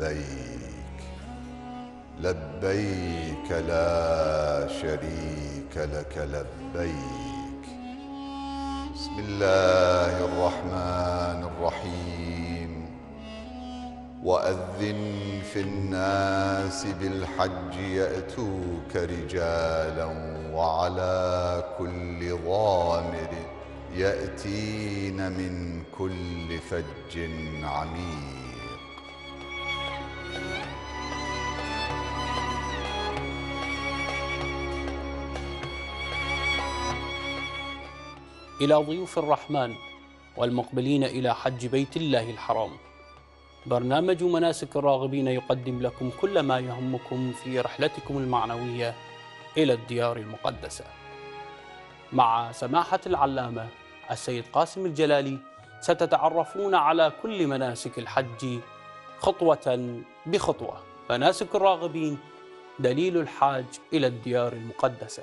لبيك لبيك لا شريك لك لبيك بسم الله الرحمن الرحيم واذن في الناس بالحج ياتوك رجالا وعلى كل ضامر ياتين من كل فج عميق إلى ضيوف الرحمن والمقبلين إلى حج بيت الله الحرام برنامج مناسك الراغبين يقدم لكم كل ما يهمكم في رحلتكم المعنوية إلى الديار المقدسة مع سماحة العلامة السيد قاسم الجلالي ستتعرفون على كل مناسك الحج خطوة بخطوة مناسك الراغبين دليل الحاج إلى الديار المقدسة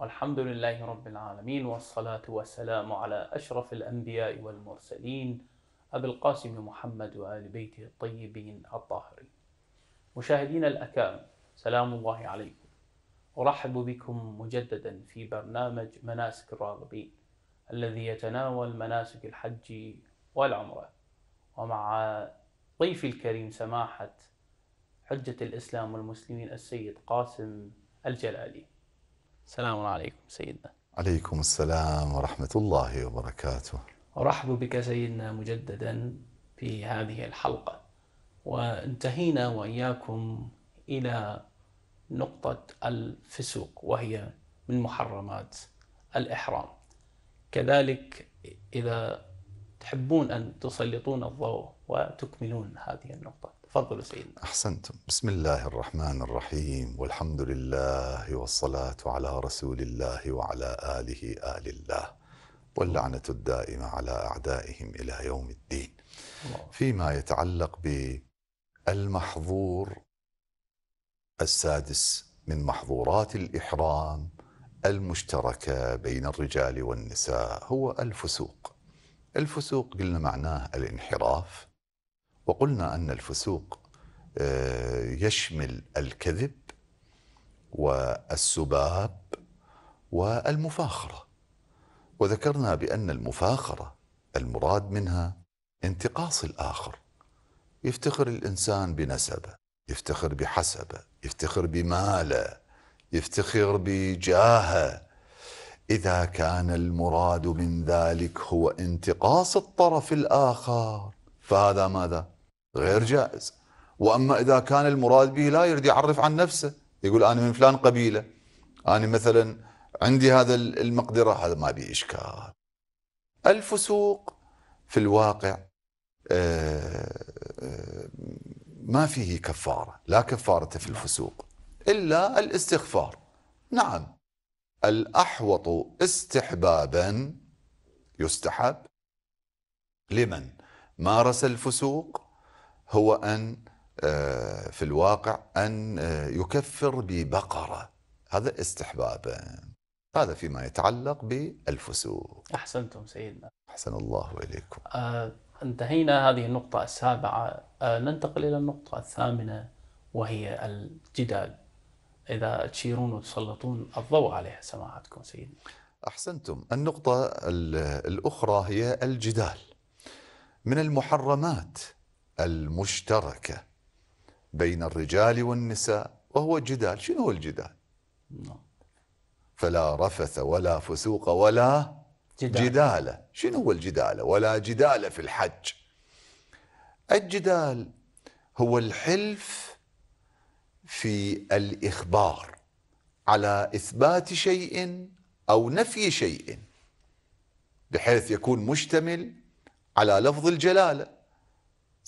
والحمد لله رب العالمين والصلاة والسلام على أشرف الأنبياء والمرسلين أبي القاسم محمد وآل بيته الطيبين الطاهرين مشاهدينا الأكارم سلام الله عليكم أرحب بكم مجددا في برنامج مناسك الراغبين الذي يتناول مناسك الحج والعمرة ومع ضيفي الكريم سماحة حجة الإسلام والمسلمين السيد قاسم الجلالي السلام عليكم سيدنا عليكم السلام ورحمة الله وبركاته أرحب بك سيدنا مجددا في هذه الحلقة وانتهينا وإياكم إلى نقطة الفسوق وهي من محرمات الإحرام كذلك إذا تحبون أن تسلطون الضوء وتكملون هذه النقطة تفضل سيدنا أحسنتم بسم الله الرحمن الرحيم والحمد لله والصلاة على رسول الله وعلى آله آل الله واللعنة الدائمة على أعدائهم إلى يوم الدين فيما يتعلق بالمحظور السادس من محظورات الإحرام المشتركة بين الرجال والنساء هو الفسوق الفسوق قلنا معناه الانحراف وقلنا أن الفسوق آه، يشمل الكذب والسباب والمفاخرة وذكرنا بأن المفاخرة المراد منها انتقاص الآخر يفتخر الإنسان بنسبه يفتخر بحسبه يفتخر بماله يفتخر بجاهه إذا كان المراد من ذلك هو انتقاص الطرف الآخر فهذا ماذا؟ غير جائز وأما إذا كان المراد به لا يريد يعرف عن نفسه يقول أنا من فلان قبيلة أنا مثلا عندي هذا المقدرة هذا ما به إشكال الفسوق في الواقع آه، آه، ما فيه كفارة لا كفارة في الفسوق إلا الاستغفار نعم الأحوط استحبابا يستحب لمن مارس الفسوق هو أن آه، في الواقع أن آه، يكفر ببقرة هذا استحبابا هذا فيما يتعلق بالفسوق أحسنتم سيدنا أحسن الله إليكم آه انتهينا هذه النقطة السابعة آه ننتقل إلى النقطة الثامنة وهي الجدال إذا تشيرون وتسلطون الضوء عليها سماحتكم سيدنا أحسنتم النقطة الأخرى هي الجدال من المحرمات المشتركة بين الرجال والنساء وهو الجدال شنو هو الجدال نعم. فلا رفث ولا فسوق ولا جدال. جدالة شنو هو الجدالة ولا جدال في الحج الجدال هو الحلف في الإخبار على إثبات شيء أو نفي شيء بحيث يكون مشتمل على لفظ الجلاله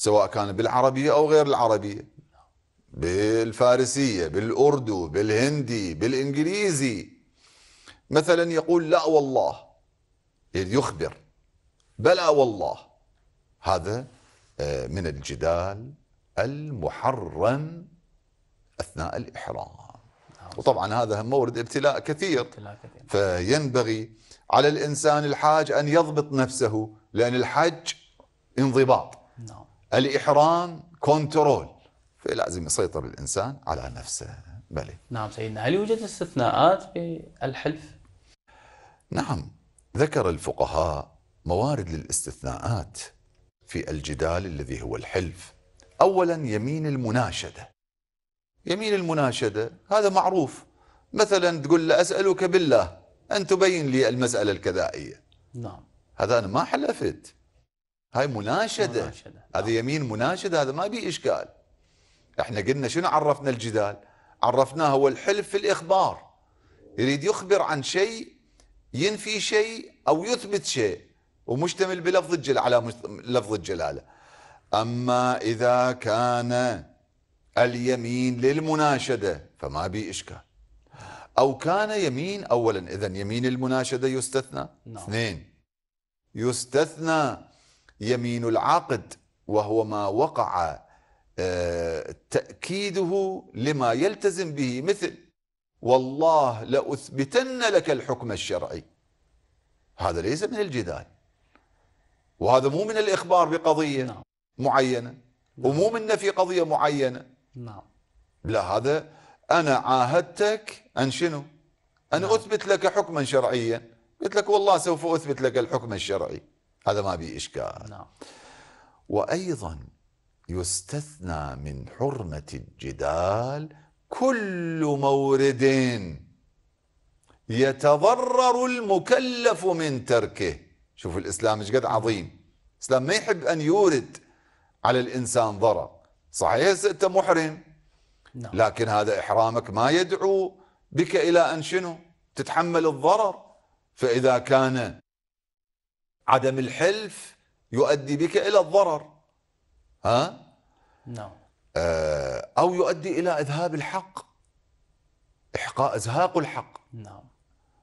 سواء كان بالعربية أو غير العربية بالفارسية بالأردو بالهندي بالإنجليزي مثلا يقول لا والله يخبر بلى والله هذا آه، من الجدال المحرم أثناء الإحرام وطبعا هذا مورد ابتلاء كثير فينبغي على الإنسان الحاج أن يضبط نفسه لأن الحج انضباط نعم الإحرام كنترول فلازم يسيطر الإنسان على نفسه بلي نعم سيدنا هل يوجد استثناءات في الحلف؟ نعم ذكر الفقهاء موارد للاستثناءات في الجدال الذي هو الحلف أولا يمين المناشدة يمين المناشدة هذا معروف مثلا تقول له أسألك بالله أن تبين لي المسألة الكذائية نعم هذا أنا ما حلفت هاي مناشدة, مناشدة. هذا نعم. يمين مناشدة هذا ما بي إشكال احنا قلنا شنو عرفنا الجدال عرفناه هو الحلف في الإخبار يريد يخبر عن شيء ينفي شيء أو يثبت شيء ومشتمل بلفظ الجل على لفظ الجلالة أما إذا كان اليمين للمناشدة فما بي إشكال أو كان يمين أولا إذا يمين المناشدة يستثنى نعم. اثنين يستثنى يمين العاقد وهو ما وقع آه، تأكيده لما يلتزم به مثل والله لأثبتن لك الحكم الشرعي هذا ليس من الجدال وهذا مو من الإخبار بقضية نعم. معينة نعم. ومو من في قضية معينة نعم. لا هذا أنا عاهدتك أن شنو أن نعم. أثبت لك حكما شرعيا قلت لك والله سوف أثبت لك الحكم الشرعي هذا ما به إشكال نعم. وأيضا يستثنى من حرمة الجدال كل مورد يتضرر المكلف من تركه شوف الإسلام ايش قد عظيم الإسلام ما يحب أن يورد على الإنسان ضرر صحيح أنت محرم نعم. لكن هذا إحرامك ما يدعو بك إلى أن شنو تتحمل الضرر فإذا كان عدم الحلف يؤدي بك إلى الضرر ها؟ نعم آه، أو يؤدي إلى إذهاب الحق إحقاء إزهاق الحق نعم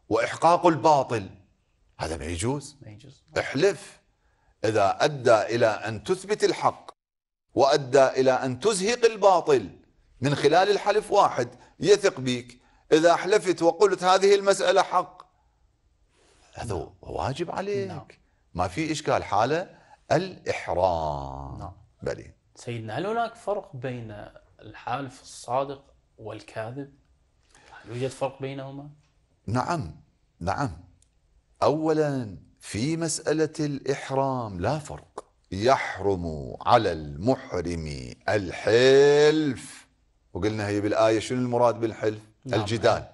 وإحقاق الباطل هذا ما يجوز ما يجوز احلف إذا أدى إلى أن تثبت الحق وأدى إلى أن تزهق الباطل من خلال الحلف واحد يثق بك إذا حلفت وقلت هذه المسألة حق هذا واجب عليك نعم. ما في إشكال حالة الإحرام نعم بلي سيدنا هل هناك فرق بين الحالف الصادق والكاذب؟ هل يوجد فرق بينهما؟ نعم نعم أولا في مسألة الإحرام لا فرق يحرم على المحرم الحلف وقلنا هي بالآية شنو المراد بالحلف؟ نعم. الجدال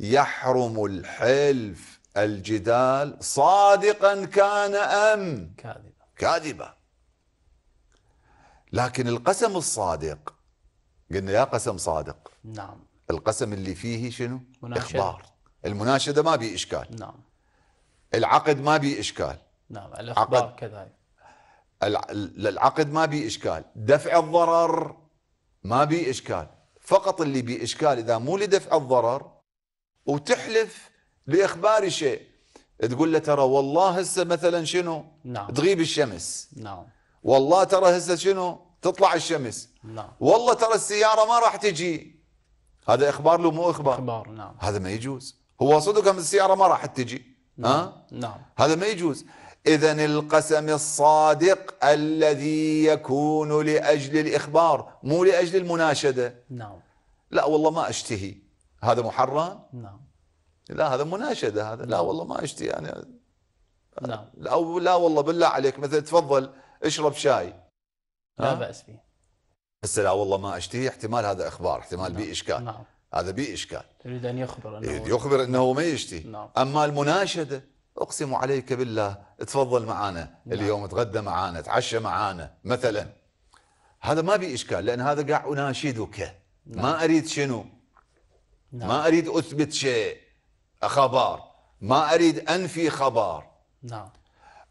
يحرم الحلف الجدال صادقا كان أم كاذبا كاذبا لكن القسم الصادق قلنا يا قسم صادق نعم القسم اللي فيه شنو مناشدة. إخبار المناشدة ما بي إشكال نعم العقد ما بي إشكال نعم الإخبار عقد كذلك العقد ما بي إشكال دفع الضرر ما بي إشكال فقط اللي بي إشكال إذا مو لدفع الضرر وتحلف لاخبار شيء تقول له ترى والله هسه مثلا شنو نعم. تغيب الشمس نعم والله ترى هسه شنو تطلع الشمس نعم والله ترى السياره ما راح تجي هذا اخبار له مو اخبار اخبار نعم هذا ما يجوز هو صدق السياره ما راح تجي نعم. ها نعم هذا ما يجوز اذا القسم الصادق الذي يكون لاجل الاخبار مو لاجل المناشده نعم لا والله ما اشتهي هذا محرم نعم لا هذا مناشده هذا لا نعم. والله ما اشتي يعني انا نعم او لا والله بالله عليك مثلا تفضل اشرب شاي لا باس به بس لا والله ما اشتهي احتمال هذا اخبار احتمال نعم. بي اشكال نعم. هذا بي اشكال يريد ان يخبر انه يريد يخبر انه ما يشتهي نعم. اما المناشده اقسم عليك بالله تفضل معانا نعم. اليوم تغدى معانا تعشى معانا مثلا هذا ما بي اشكال لان هذا قاعد اناشدك نعم. ما اريد شنو نعم. ما اريد اثبت شيء خبر ما اريد انفي خبر نعم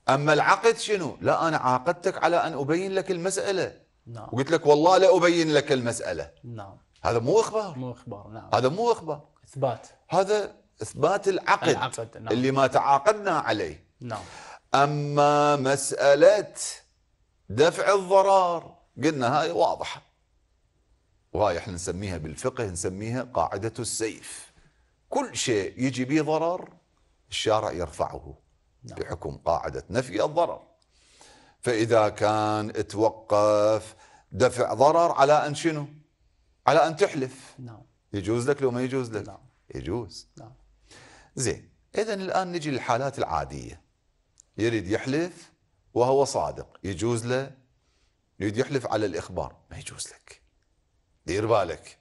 اما العقد شنو لا انا عاقدتك على ان ابين لك المساله نعم وقلت لك والله لا ابين لك المساله نعم هذا مو اخبار مو اخبار نعم هذا مو اخبار اثبات هذا اثبات العقد, العقد. نعم. اللي ما تعاقدنا عليه نعم اما مساله دفع الضرار قلنا هاي واضحه وهاي احنا نسميها بالفقه نسميها قاعده السيف كل شيء يجي به ضرر الشارع يرفعه نعم. بحكم قاعدة نفي الضرر فإذا كان توقف دفع ضرر على أن شنو على أن تحلف نعم. يجوز لك لو ما يجوز لك نعم. يجوز نعم. زين إذا الآن نجي للحالات العادية يريد يحلف وهو صادق يجوز له يريد يحلف على الإخبار ما يجوز لك دير بالك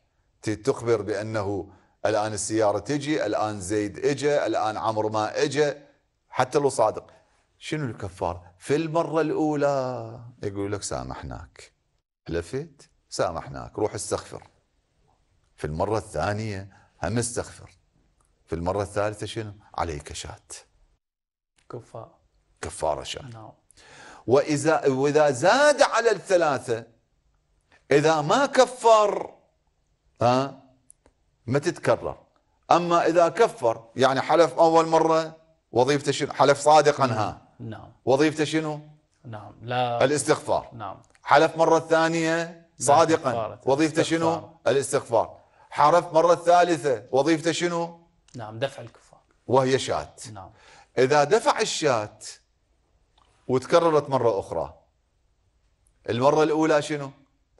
تخبر بأنه الآن السيارة تجي الآن زيد إجا الآن عمرو ما إجا حتى لو صادق شنو الكفار في المرة الأولى يقول لك سامحناك حلفت سامحناك روح استغفر في المرة الثانية هم استغفر في المرة الثالثة شنو عليك شات كفار كفارة شات نعم وإذا, وإذا زاد على الثلاثة إذا ما كفر ها ما تتكرر أما إذا كفر يعني حلف أول مرة وظيفته شنو حلف صادقا نعم، ها نعم وظيفته شنو نعم لا الاستغفار نعم حلف مرة ثانية صادقا وظيفته شنو الاستغفار حلف مرة ثالثة وظيفته شنو نعم دفع الكفار وهي شات نعم إذا دفع الشات وتكررت مرة أخرى المرة الأولى شنو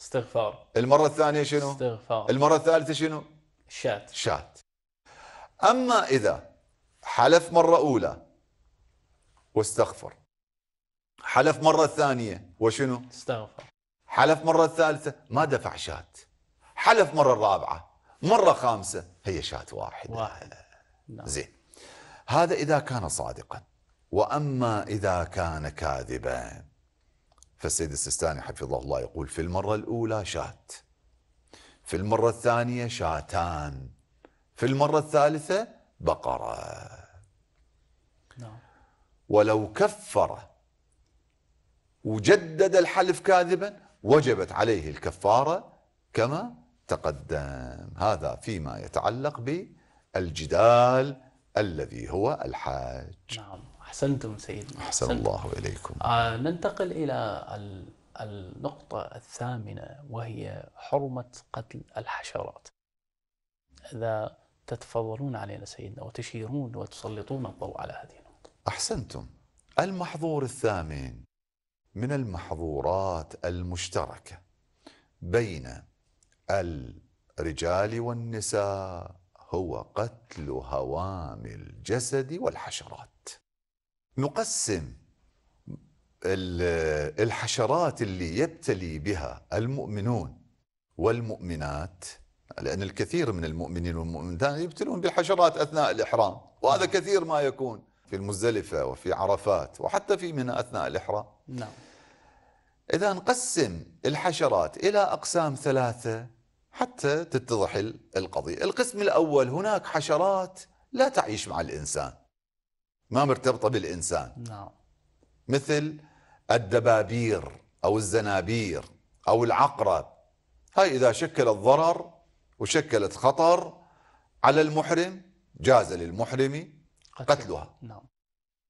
استغفار المرة الثانية شنو استغفار المرة الثالثة شنو شات شات أما إذا حلف مرة أولى واستغفر حلف مرة ثانية وشنو استغفر حلف مرة ثالثة ما دفع شات حلف مرة رابعة مرة خامسة هي شات واحدة واحدة نعم. زين هذا إذا كان صادقا وأما إذا كان كاذبا فالسيد السيستاني حفظه الله يقول في المرة الأولى شات في المرة الثانية شاتان في المرة الثالثة بقرة نعم. ولو كفر وجدد الحلف كاذبا وجبت عليه الكفارة كما تقدم هذا فيما يتعلق بالجدال الذي هو الحاج نعم أحسنتم سيدنا أحسن, أحسن الله إليكم آه ننتقل إلى النقطة الثامنة وهي حرمة قتل الحشرات إذا تتفضلون علينا سيدنا وتشيرون وتسلطون الضوء على هذه النقطة أحسنتم المحظور الثامن من المحظورات المشتركة بين الرجال والنساء هو قتل هوام الجسد والحشرات نقسم الحشرات اللي يبتلي بها المؤمنون والمؤمنات لأن الكثير من المؤمنين والمؤمنات يبتلون بالحشرات أثناء الإحرام وهذا كثير ما يكون في المزدلفة وفي عرفات وحتى في منى أثناء الإحرام نعم إذا نقسم الحشرات إلى أقسام ثلاثة حتى تتضح القضية القسم الأول هناك حشرات لا تعيش مع الإنسان ما مرتبطة بالإنسان نعم مثل الدبابير أو الزنابير أو العقرب هاي إذا شكلت ضرر وشكلت خطر على المحرم جاز للمحرم قتلها نعم.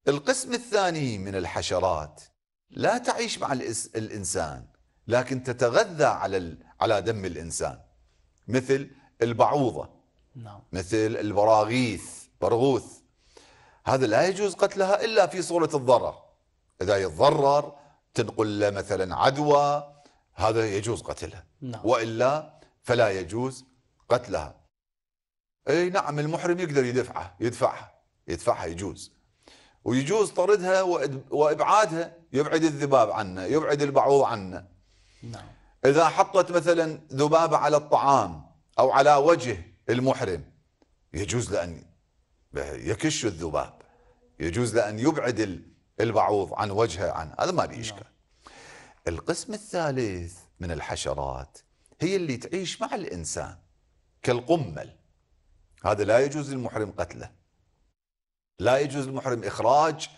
القسم الثاني من الحشرات لا تعيش مع الإنسان لكن تتغذى على على دم الإنسان مثل البعوضة نعم. مثل البراغيث برغوث هذا لا يجوز قتلها إلا في صورة الضرر إذا يتضرر تنقل له مثلا عدوى هذا يجوز قتلها نعم. وإلا فلا يجوز قتلها أي نعم المحرم يقدر يدفعها يدفعها يدفعها يجوز ويجوز طردها وإبعادها يبعد الذباب عنه يبعد البعوض عنه نعم. إذا حطت مثلا ذبابة على الطعام أو على وجه المحرم يجوز لأن يكش الذباب يجوز لأن يبعد البعوض عن وجهه عن هذا ما به نعم. اشكال القسم الثالث من الحشرات هي اللي تعيش مع الانسان كالقمل هذا لا يجوز للمحرم قتله لا يجوز للمحرم اخراج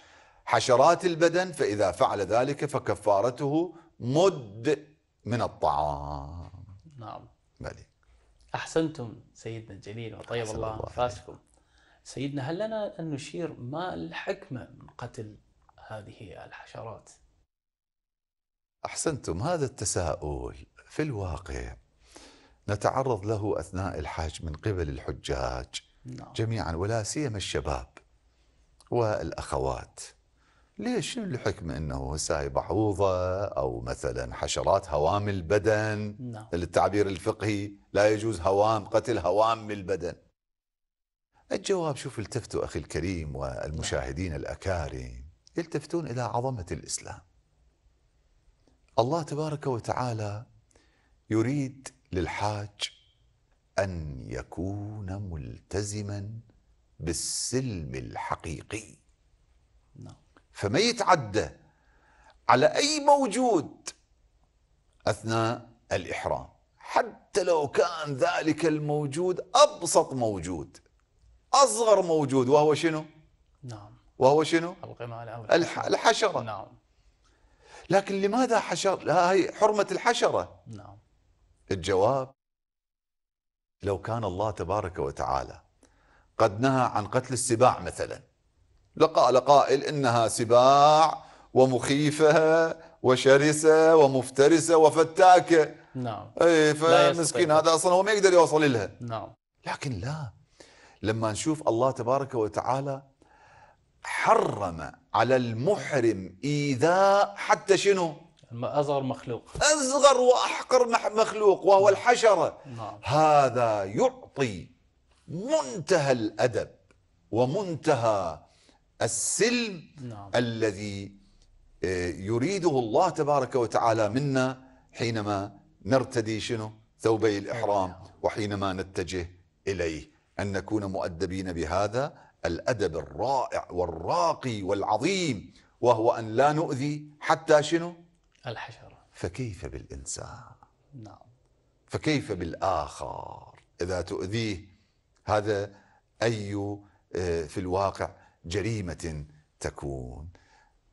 حشرات البدن فاذا فعل ذلك فكفارته مد من الطعام نعم بلي. احسنتم سيدنا الجليل وطيب الله انفاسكم سيدنا هل لنا ان نشير ما الحكمه من قتل هذه الحشرات احسنتم هذا التساؤل في الواقع نتعرض له اثناء الحج من قبل الحجاج نعم. جميعا ولا سيما الشباب والاخوات ليش شنو انه ساي بعوضه او مثلا حشرات هوام البدن نعم. التعبير الفقهي لا يجوز هوام قتل هوام من البدن الجواب شوف التفتوا اخي الكريم والمشاهدين الاكارم يلتفتون الى عظمه الاسلام. الله تبارك وتعالى يريد للحاج ان يكون ملتزما بالسلم الحقيقي. نعم. فما يتعدى على اي موجود اثناء الاحرام حتى لو كان ذلك الموجود ابسط موجود اصغر موجود وهو شنو؟ نعم وهو شنو؟ الحشرة نعم لكن لماذا حشر هاي حرمة الحشرة نعم الجواب لو كان الله تبارك وتعالى قد نهى عن قتل السباع مثلا لقال قائل إنها سباع ومخيفة وشرسة ومفترسة وفتاكة نعم اي فمسكين هذا أصلا هو ما يقدر يوصل لها نعم لكن لا لما نشوف الله تبارك وتعالى حرم على المحرم إيذاء حتى شنو أصغر مخلوق أصغر وأحقر مخلوق وهو نعم. الحشرة نعم. هذا يعطي منتهى الأدب ومنتهى السلم نعم. الذي آه، يريده الله تبارك وتعالى منا حينما نرتدي شنو ثوبي الإحرام نعم. وحينما نتجه إليه أن نكون مؤدبين بهذا الأدب الرائع والراقي والعظيم وهو أن لا نؤذي حتى شنو الحشرة فكيف بالإنسان نعم فكيف بالآخر إذا تؤذيه هذا أي آه، في الواقع جريمة تكون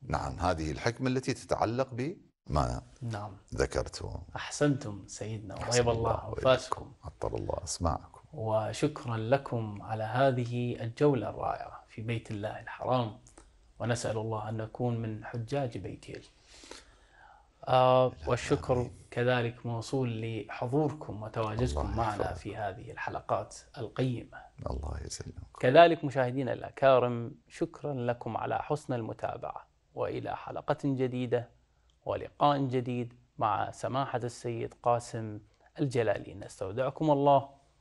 نعم هذه الحكمة التي تتعلق بما نعم ذكرته أحسنتم سيدنا وهيب الله وفاسكم عطر الله أسمعكم وشكرا لكم على هذه الجولة الرائعة في بيت الله الحرام ونسأل الله أن نكون من حجاج بيته آه، والشكر كذلك موصول لحضوركم وتواجدكم معنا في هذه الحلقات القيمة الله يسلمك كذلك مشاهدينا الأكارم شكرا لكم على حسن المتابعة وإلى حلقة جديدة ولقاء جديد مع سماحة السيد قاسم الجلالي نستودعكم الله